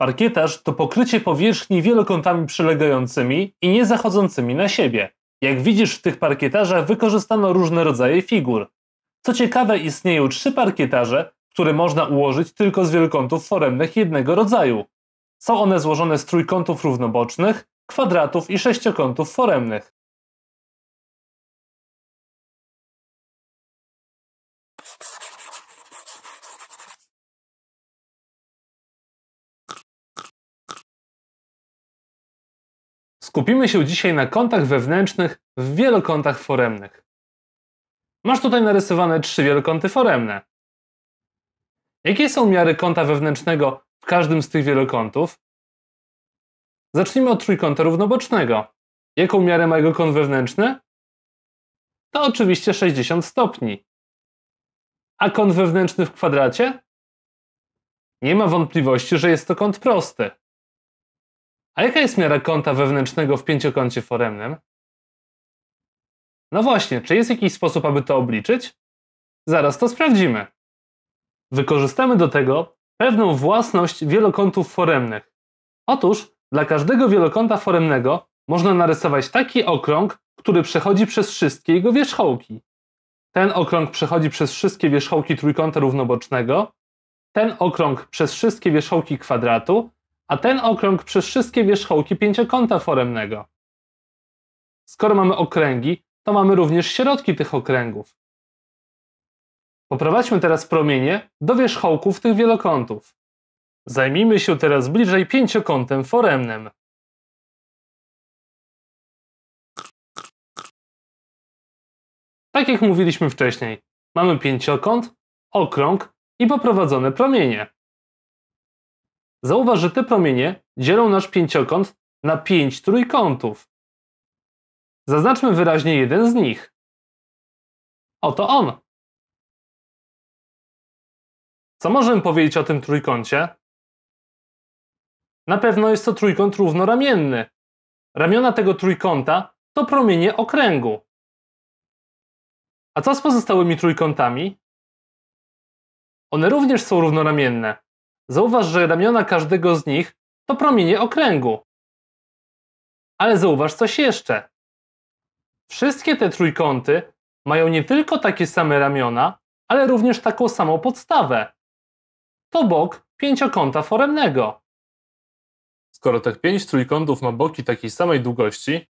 Parkietarz to pokrycie powierzchni wielokątami przylegającymi i nie zachodzącymi na siebie. Jak widzisz, w tych parkietarzach wykorzystano różne rodzaje figur. Co ciekawe, istnieją trzy parkietarze, które można ułożyć tylko z wielokątów foremnych jednego rodzaju. Są one złożone z trójkątów równobocznych, kwadratów i sześciokątów foremnych. Skupimy się dzisiaj na kątach wewnętrznych w wielokątach foremnych. Masz tutaj narysowane trzy wielokąty foremne. Jakie są miary kąta wewnętrznego w każdym z tych wielokątów? Zacznijmy od trójkąta równobocznego. Jaką miarę ma jego kąt wewnętrzny? To oczywiście 60 stopni. A kąt wewnętrzny w kwadracie? Nie ma wątpliwości, że jest to kąt prosty. A jaka jest miara kąta wewnętrznego w pięciokącie foremnym? No właśnie, czy jest jakiś sposób, aby to obliczyć? Zaraz to sprawdzimy. Wykorzystamy do tego pewną własność wielokątów foremnych. Otóż dla każdego wielokąta foremnego można narysować taki okrąg, który przechodzi przez wszystkie jego wierzchołki. Ten okrąg przechodzi przez wszystkie wierzchołki trójkąta równobocznego, ten okrąg przez wszystkie wierzchołki kwadratu, a ten okrąg przez wszystkie wierzchołki pięciokąta foremnego. Skoro mamy okręgi, to mamy również środki tych okręgów. Poprowadźmy teraz promienie do wierzchołków tych wielokątów. Zajmijmy się teraz bliżej pięciokątem foremnym. Tak jak mówiliśmy wcześniej, mamy pięciokąt, okrąg i poprowadzone promienie. Zauważ, że te promienie dzielą nasz pięciokąt na pięć trójkątów. Zaznaczmy wyraźnie jeden z nich. Oto on. Co możemy powiedzieć o tym trójkącie? Na pewno jest to trójkąt równoramienny. Ramiona tego trójkąta to promienie okręgu. A co z pozostałymi trójkątami? One również są równoramienne. Zauważ, że ramiona każdego z nich to promienie okręgu. Ale zauważ coś jeszcze. Wszystkie te trójkąty mają nie tylko takie same ramiona, ale również taką samą podstawę. To bok pięciokąta foremnego. Skoro tych tak pięć trójkątów ma boki takiej samej długości,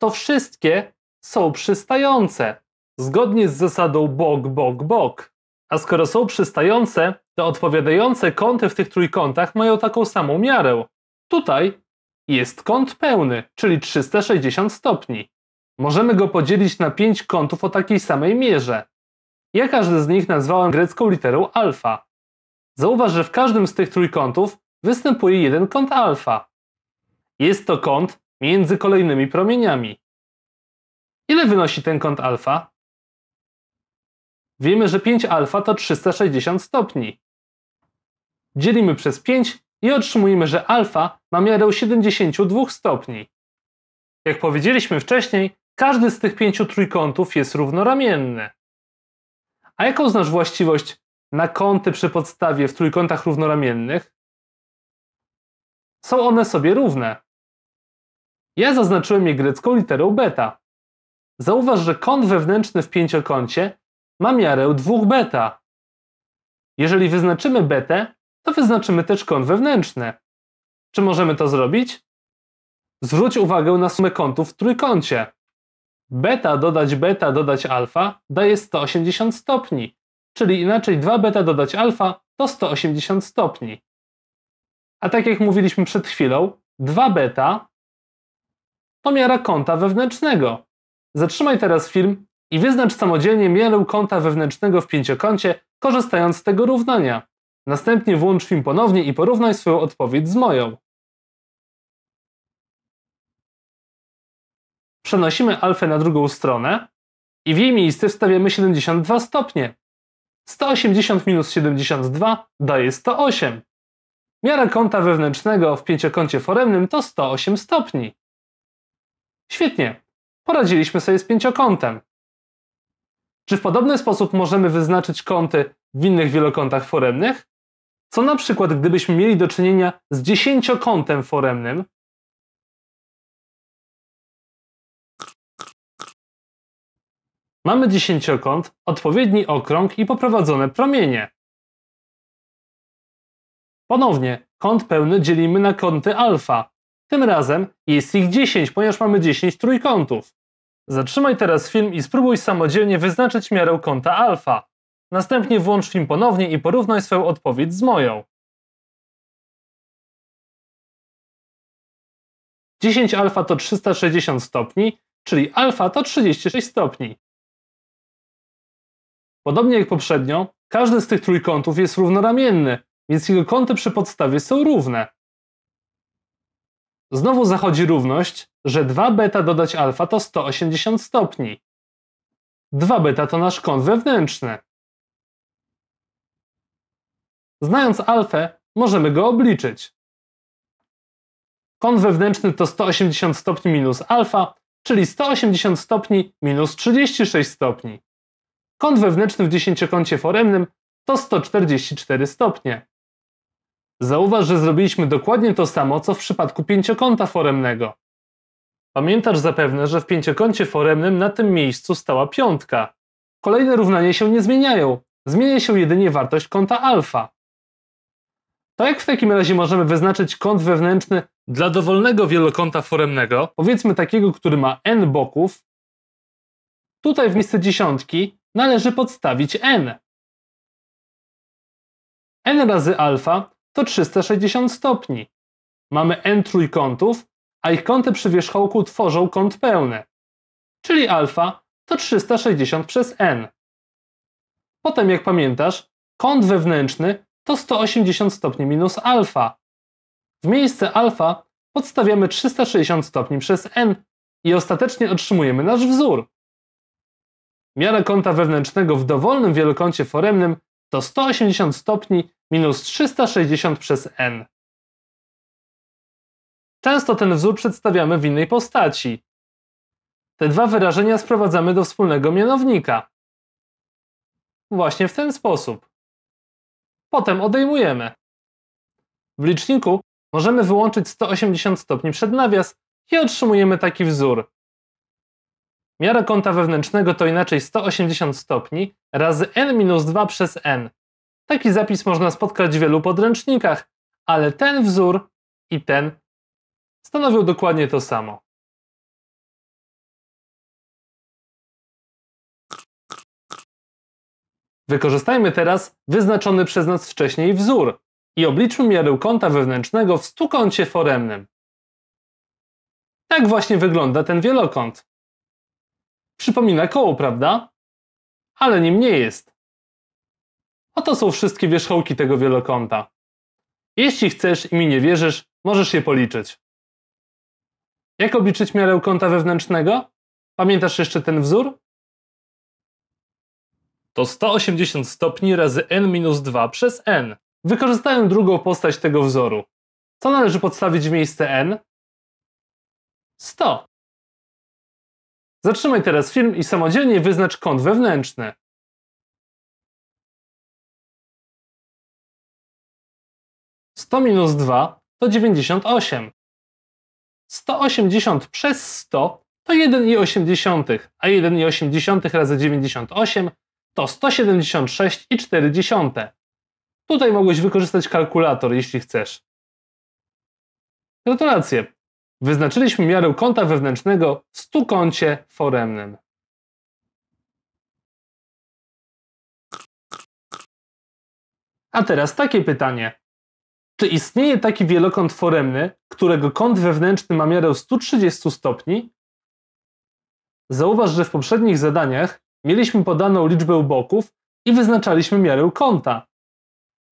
to wszystkie są przystające, zgodnie z zasadą bok, bok, bok. A skoro są przystające, te odpowiadające kąty w tych trójkątach mają taką samą miarę. Tutaj jest kąt pełny, czyli 360 stopni. Możemy go podzielić na pięć kątów o takiej samej mierze. Ja każdy z nich nazwałem grecką literą alfa. Zauważ, że w każdym z tych trójkątów występuje jeden kąt alfa. Jest to kąt między kolejnymi promieniami. Ile wynosi ten kąt alfa? Wiemy, że 5 alfa to 360 stopni dzielimy przez 5 i otrzymujemy, że alfa ma miarę 72 stopni. Jak powiedzieliśmy wcześniej, każdy z tych pięciu trójkątów jest równoramienny. A jaką znasz właściwość na kąty przy podstawie w trójkątach równoramiennych? Są one sobie równe. Ja zaznaczyłem je grecką literą beta. Zauważ, że kąt wewnętrzny w pięciokącie ma miarę 2 beta. Jeżeli wyznaczymy betę, to wyznaczymy też kąt wewnętrzny. Czy możemy to zrobić? Zwróć uwagę na sumę kątów w trójkącie. Beta dodać beta dodać alfa daje 180 stopni, czyli inaczej 2 beta dodać alfa to 180 stopni. A tak jak mówiliśmy przed chwilą, 2 beta to miara kąta wewnętrznego. Zatrzymaj teraz film i wyznacz samodzielnie miarę kąta wewnętrznego w pięciokącie, korzystając z tego równania. Następnie włącz film ponownie i porównaj swoją odpowiedź z moją. Przenosimy alfę na drugą stronę i w jej miejsce wstawiamy 72 stopnie. 180 minus 72 daje 108. Miara kąta wewnętrznego w pięciokącie foremnym to 108 stopni. Świetnie, poradziliśmy sobie z pięciokątem. Czy w podobny sposób możemy wyznaczyć kąty w innych wielokątach foremnych? Co na przykład, gdybyśmy mieli do czynienia z dziesięciokątem foremnym, Mamy dziesięciokąt, odpowiedni okrąg i poprowadzone promienie. Ponownie, kąt pełny dzielimy na kąty alfa. Tym razem jest ich 10, ponieważ mamy 10 trójkątów. Zatrzymaj teraz film i spróbuj samodzielnie wyznaczyć miarę kąta alfa. Następnie włącz film ponownie i porównaj swoją odpowiedź z moją. 10 alfa to 360 stopni, czyli alfa to 36 stopni. Podobnie jak poprzednio, każdy z tych trójkątów jest równoramienny, więc jego kąty przy podstawie są równe. Znowu zachodzi równość, że 2 beta dodać alfa to 180 stopni. 2 beta to nasz kąt wewnętrzny. Znając alfę, możemy go obliczyć. Kąt wewnętrzny to 180 stopni minus alfa, czyli 180 stopni minus 36 stopni. Kąt wewnętrzny w dziesięciokącie foremnym to 144 stopnie. Zauważ, że zrobiliśmy dokładnie to samo, co w przypadku pięciokąta foremnego. Pamiętasz zapewne, że w pięciokącie foremnym na tym miejscu stała piątka. Kolejne równania się nie zmieniają, zmienia się jedynie wartość kąta alfa. To tak jak w takim razie możemy wyznaczyć kąt wewnętrzny dla dowolnego wielokąta foremnego, powiedzmy takiego, który ma n boków? Tutaj w miejsce dziesiątki należy podstawić n. n razy alfa to 360 stopni. Mamy n trójkątów, a ich kąty przy wierzchołku tworzą kąt pełny, czyli alfa to 360 przez n. Potem, jak pamiętasz, kąt wewnętrzny to 180 stopni minus alfa. W miejsce alfa podstawiamy 360 stopni przez n i ostatecznie otrzymujemy nasz wzór. Miara kąta wewnętrznego w dowolnym wielokącie foremnym to 180 stopni minus 360 przez n. Często ten wzór przedstawiamy w innej postaci. Te dwa wyrażenia sprowadzamy do wspólnego mianownika. Właśnie w ten sposób. Potem odejmujemy. W liczniku możemy wyłączyć 180 stopni przed nawias i otrzymujemy taki wzór. Miara kąta wewnętrznego to inaczej 180 stopni razy n-2 przez n. Taki zapis można spotkać w wielu podręcznikach, ale ten wzór i ten stanowią dokładnie to samo. Wykorzystajmy teraz wyznaczony przez nas wcześniej wzór i obliczmy miarę kąta wewnętrznego w stukącie foremnym. Tak właśnie wygląda ten wielokąt. Przypomina koło, prawda? Ale nim nie jest. Oto są wszystkie wierzchołki tego wielokąta. Jeśli chcesz i mi nie wierzysz, możesz je policzyć. Jak obliczyć miarę kąta wewnętrznego? Pamiętasz jeszcze ten wzór? to 180 stopni razy n-2 przez n. Wykorzystałem drugą postać tego wzoru. Co należy podstawić w miejsce n? 100. Zatrzymaj teraz film i samodzielnie wyznacz kąt wewnętrzny. 100 minus 2 to 98. 180 przez 100 to 1,8, a 1,8 razy 98 to 176,4. Tutaj mogłeś wykorzystać kalkulator, jeśli chcesz. Gratulacje! Wyznaczyliśmy miarę kąta wewnętrznego w stukącie foremnym. A teraz takie pytanie. Czy istnieje taki wielokąt foremny, którego kąt wewnętrzny ma miarę 130 stopni? Zauważ, że w poprzednich zadaniach mieliśmy podaną liczbę boków i wyznaczaliśmy miarę kąta.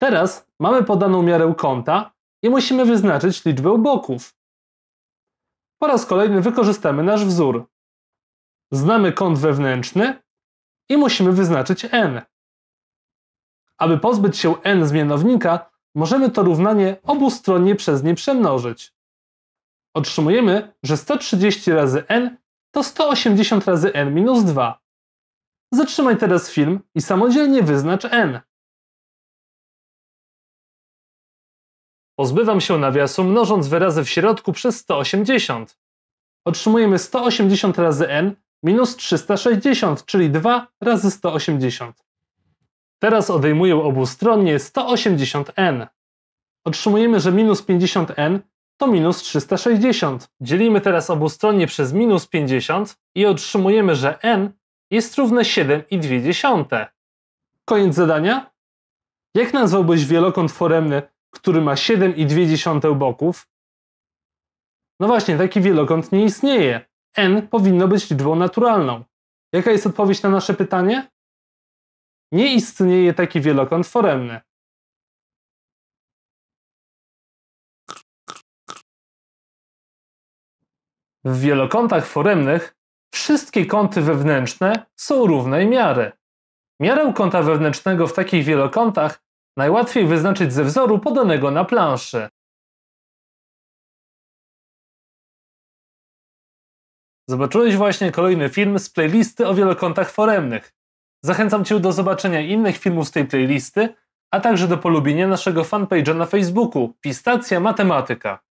Teraz mamy podaną miarę kąta i musimy wyznaczyć liczbę boków. Po raz kolejny wykorzystamy nasz wzór. Znamy kąt wewnętrzny i musimy wyznaczyć n. Aby pozbyć się n z mianownika, możemy to równanie obustronnie przez nie przemnożyć. Otrzymujemy, że 130 razy n to 180 razy n minus 2. Zatrzymaj teraz film i samodzielnie wyznacz N. Pozbywam się nawiasu mnożąc wyrazy w środku przez 180. Otrzymujemy 180 razy n minus 360, czyli 2 razy 180. Teraz odejmuję obustronnie 180n. Otrzymujemy, że minus 50n to minus 360. Dzielimy teraz obustronnie przez minus 50 i otrzymujemy, że n jest równe 7,2. Koniec zadania. Jak nazwałbyś wielokąt foremny, który ma 7,2 boków? No właśnie, taki wielokąt nie istnieje. n powinno być liczbą naturalną. Jaka jest odpowiedź na nasze pytanie? Nie istnieje taki wielokąt foremny. W wielokątach foremnych wszystkie kąty wewnętrzne są równej miary. Miarę kąta wewnętrznego w takich wielokątach najłatwiej wyznaczyć ze wzoru podanego na planszy. Zobaczyłeś właśnie kolejny film z playlisty o wielokątach foremnych. Zachęcam Cię do zobaczenia innych filmów z tej playlisty, a także do polubienia naszego fanpage'a na Facebooku Pistacja Matematyka.